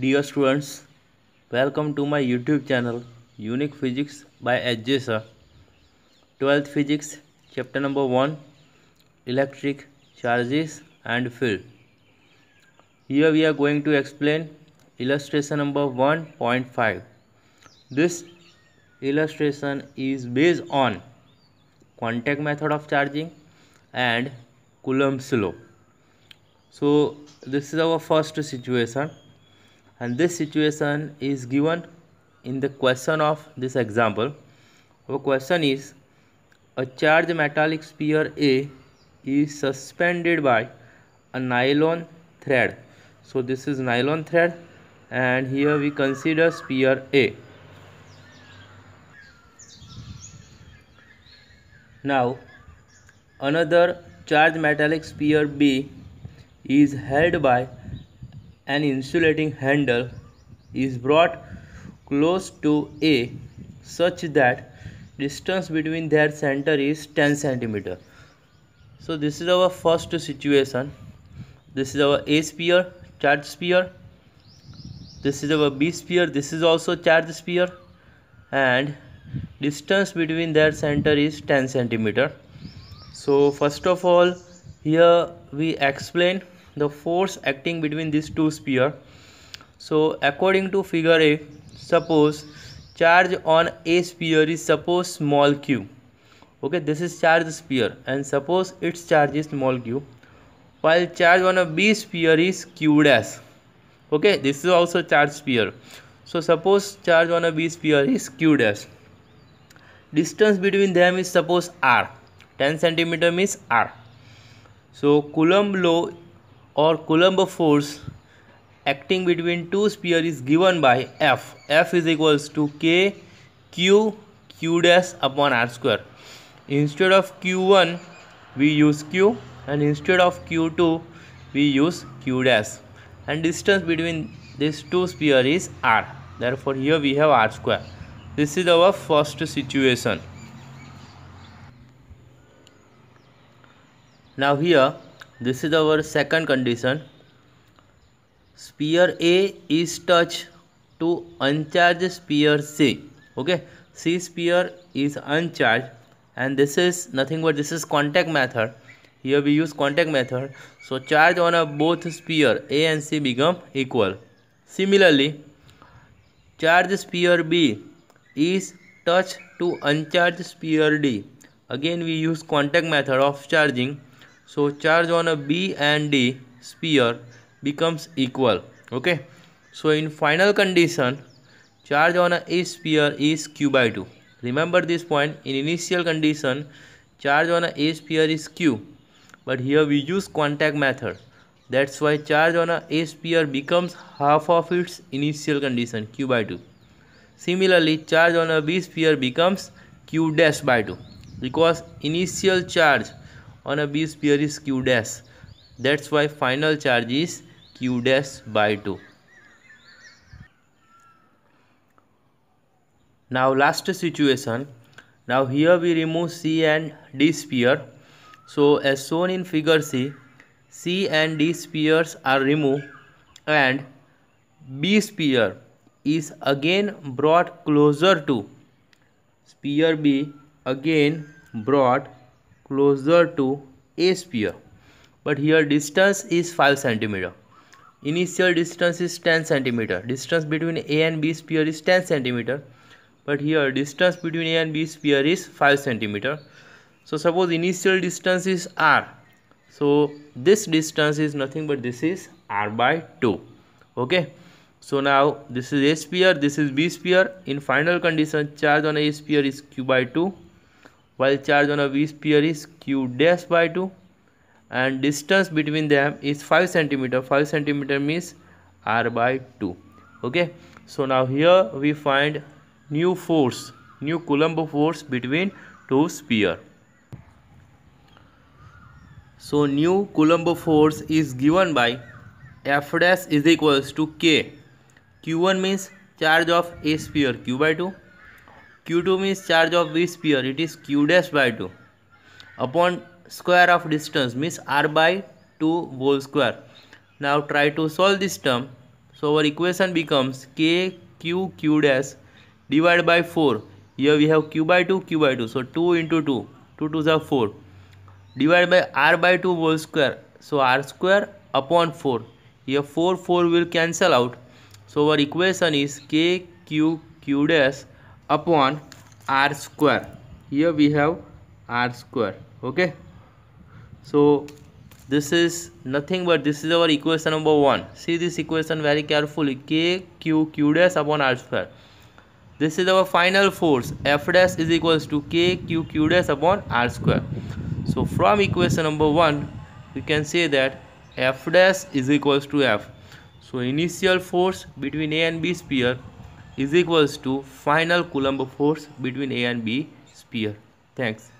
Dear students welcome to my YouTube channel unique physics by H J sir twelfth physics chapter number one electric charges and field here we are going to explain illustration number one point five this illustration is based on contact method of charging and Coulomb's law so this is our first situation and this situation is given in the question of this example our question is a charged metallic sphere A is suspended by a nylon thread so this is nylon thread and here we consider sphere A now another charged metallic sphere B is held by an insulating handle is brought close to A such that distance between their center is 10 centimeter. So this is our first situation. This is our A sphere, charge sphere. This is our B sphere, this is also charge sphere and distance between their center is 10 centimeter. So first of all here we explain the force acting between these two spheres. So according to figure A, suppose charge on A sphere is suppose small q. Okay, this is charge sphere and suppose its charge is small q. While charge on a B sphere is q dash. Okay, this is also charge sphere. So suppose charge on a B sphere is q dash. Distance between them is suppose r. 10 centimeter means r. So Coulomb law or Coulomb force acting between two spheres is given by F. F is equals to K Q Q dash upon R square. Instead of Q1 we use Q and instead of Q2 we use Q dash and distance between these two spheres is R. Therefore here we have R square. This is our first situation. Now here this is our second condition sphere A is touched to uncharged sphere C okay C sphere is uncharged and this is nothing but this is contact method here we use contact method so charge on a both sphere A and C become equal similarly charge sphere B is touched to uncharged sphere D again we use contact method of charging so charge on a b and d sphere becomes equal okay so in final condition charge on a e sphere is q by 2 remember this point in initial condition charge on a e sphere is q but here we use contact method that's why charge on a e sphere becomes half of its initial condition q by 2 similarly charge on a b sphere becomes q dash by 2 because initial charge on a B sphere is q dash that's why final charge is q dash by 2 now last situation now here we remove c and d sphere so as shown in figure c c and d spheres are removed and b sphere is again brought closer to sphere b again brought closer to a sphere but here distance is 5 cm. initial distance is 10 cm. distance between a and b sphere is 10 cm, but here distance between a and b sphere is 5 cm. so suppose initial distance is r so this distance is nothing but this is r by 2 okay so now this is a sphere this is b sphere in final condition charge on a sphere is q by 2 while charge on a V sphere is q dash by 2 and distance between them is 5 centimeter 5 centimeter means r by 2 okay so now here we find new force new coulomb force between two sphere so new coulomb force is given by f dash is equals to k q1 means charge of a sphere q by 2 Q2 means charge of V sphere. It is Q dash by 2 upon square of distance means R by 2 whole square. Now try to solve this term. So our equation becomes K Q Q dash divided by 4. Here we have Q by 2 Q by 2. So 2 into 2. 2 to the 4 divided by R by 2 whole square. So R square upon 4. Here 4 4 will cancel out. So our equation is K Q Q dash upon r square here we have r square okay so this is nothing but this is our equation number one see this equation very carefully k q q dash upon r square this is our final force f dash is equals to k q q dash upon r square so from equation number one we can say that f dash is equals to f so initial force between a and b sphere is equals to final Coulomb force between A and B sphere. Thanks.